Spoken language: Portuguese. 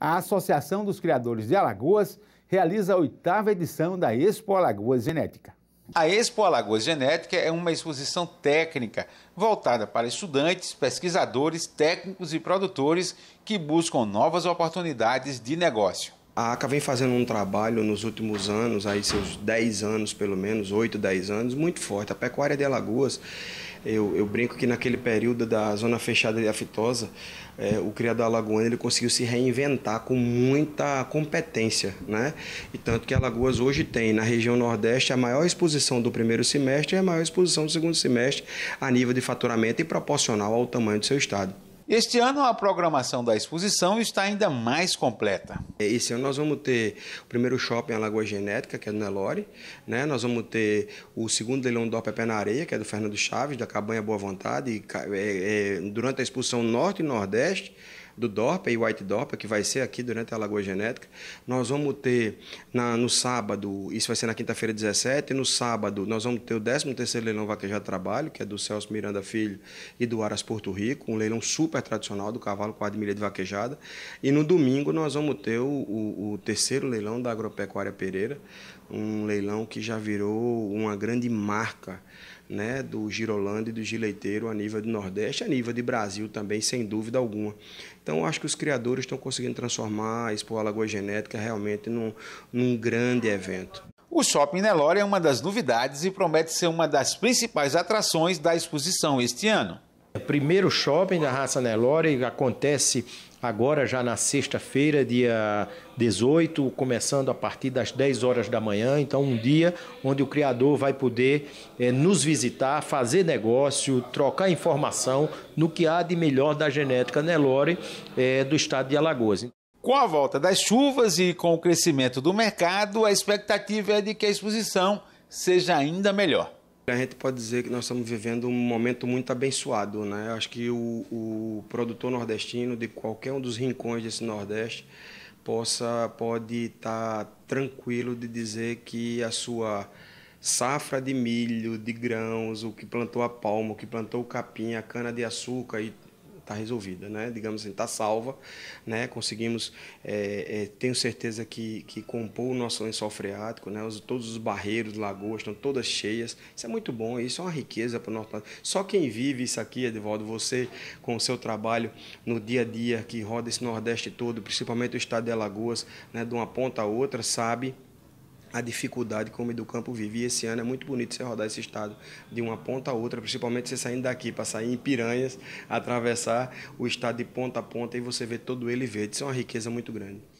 a Associação dos Criadores de Alagoas realiza a oitava edição da Expo Alagoas Genética. A Expo Alagoas Genética é uma exposição técnica voltada para estudantes, pesquisadores, técnicos e produtores que buscam novas oportunidades de negócio. A ACA vem fazendo um trabalho nos últimos anos, aí seus 10 anos pelo menos, 8, 10 anos, muito forte. A pecuária de Alagoas, eu, eu brinco que naquele período da zona fechada de aftosa, é, o criador alagoano ele conseguiu se reinventar com muita competência, né? E tanto que Alagoas hoje tem na região Nordeste a maior exposição do primeiro semestre e a maior exposição do segundo semestre a nível de faturamento e proporcional ao tamanho do seu estado. Este ano, a programação da exposição está ainda mais completa. Esse ano nós vamos ter o primeiro shopping em Lagoa Genética, que é do Nelore. Né? Nós vamos ter o segundo leilão do Opepé na Areia, que é do Fernando Chaves, da Cabanha Boa Vontade. E, é, é, durante a exposição Norte e Nordeste, do DORPA e White DORPA, que vai ser aqui durante a Lagoa Genética. Nós vamos ter na, no sábado, isso vai ser na quinta-feira 17, no sábado nós vamos ter o 13º Leilão Vaquejado Trabalho, que é do Celso Miranda Filho e do Aras Porto Rico, um leilão super tradicional do cavalo com a milha de vaquejada. E no domingo nós vamos ter o, o, o terceiro leilão da Agropecuária Pereira, um leilão que já virou uma grande marca né, do Girolando e do Gileiteiro a nível do Nordeste, a nível de Brasil também, sem dúvida alguma. Então, acho que os criadores estão conseguindo transformar a Expo alagoa Genética realmente num, num grande evento. O Shopping Nelore é uma das novidades e promete ser uma das principais atrações da exposição este ano. É primeiro shopping da raça Nelore acontece agora já na sexta-feira, dia 18, começando a partir das 10 horas da manhã. Então, um dia onde o criador vai poder é, nos visitar, fazer negócio, trocar informação no que há de melhor da genética Nelore é, do estado de Alagoas. Com a volta das chuvas e com o crescimento do mercado, a expectativa é de que a exposição seja ainda melhor. A gente pode dizer que nós estamos vivendo um momento muito abençoado, né? Acho que o, o produtor nordestino de qualquer um dos rincões desse Nordeste possa pode estar tá tranquilo de dizer que a sua safra de milho, de grãos, o que plantou a palma, o que plantou o capim, a cana de açúcar e tá resolvida, né? Digamos assim, está salva, né? Conseguimos, é, é, tenho certeza que, que compor o nosso lençol freático, né? Os, todos os barreiros, lagoas estão todas cheias. Isso é muito bom, isso é uma riqueza para o nosso Só quem vive isso aqui, Edvaldo, você com o seu trabalho no dia a dia que roda esse Nordeste todo, principalmente o estado de Alagoas, né? De uma ponta a outra, sabe a dificuldade como do campo vive. E esse ano é muito bonito você rodar esse estado de uma ponta a outra, principalmente você saindo daqui para sair em Piranhas, atravessar o estado de ponta a ponta e você vê todo ele verde. Isso é uma riqueza muito grande.